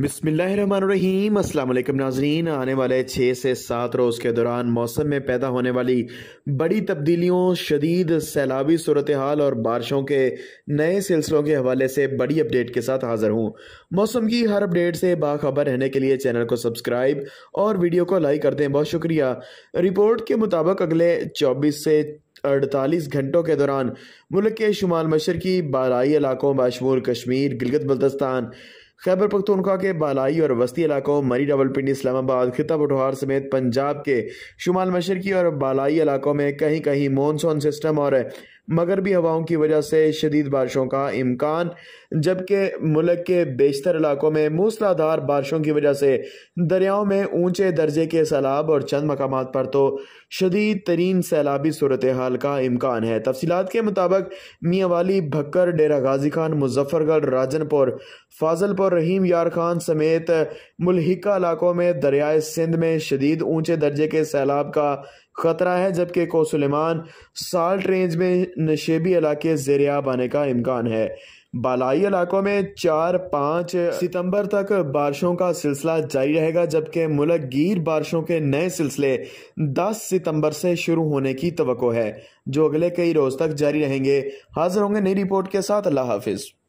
बिसमीम अल्लाम नाजरीन आने वाले छः से सात रोज़ के दौरान मौसम में पैदा होने वाली बड़ी तब्दीलियों शदीद सैलाबी सूरत हाल और बारिशों के नए सिलसिलों के हवाले से बड़ी अपडेट के साथ हाज़िर हूँ मौसम की हर अपडेट से बाखबर रहने के लिए चैनल को सब्सक्राइब और वीडियो को लाइक कर दें बहुत शुक्रिया रिपोर्ट के मुताबिक अगले चौबीस से अड़तालीस घंटों के दौरान मुल्क के शुमाल मशरकी बालाई इलाकों बशमूल कश्मीर गिलगित बल्तस्तान खैबर पख्तूनख्वा के बालाई और वस्ती इलाकों मरी पिंडी इस्लामाबाद खिता पठवार समेत पंजाब के शुमाल मशरकी और बालाई इलाकों में कहीं कहीं मानसून सिस्टम और मगरबी हवाओं की वजह से शदीद बारिशों का इम्कान जबकि मुल्क के बेशतर इलाकों में मूसलाधार बारिशों की वजह से दरियाओं में ऊंचे दर्जे के सैलाब और चंद मकाम पर तो शदीद तरीन सैलाबी सूरत हाल का इम्कान है तफसीत के मुताबिक मियाँ वाली भक्कर डेरा गाजी खान मुजफ्फरगढ़ राजनपुर फाजलपुर रहीम यार खान समेत मुलहिका इलाकों में दरियाए सिंध में शदीद ऊंचे दर्जे के सैलाब का ख़तरा है जबकि कोसलेमान साल्ट रेंज में नशेबी इलाके जेरियाब आने का इम्कान है बालाई इलाकों में चार पाँच सितंबर तक बारिशों का सिलसिला जारी रहेगा जबकि मुलक गिर बारिशों के नए सिलसिले 10 सितंबर से शुरू होने की तो है जो अगले कई रोज़ तक जारी रहेंगे हाजिर होंगे नई रिपोर्ट के साथ अल्लाह हाफिज़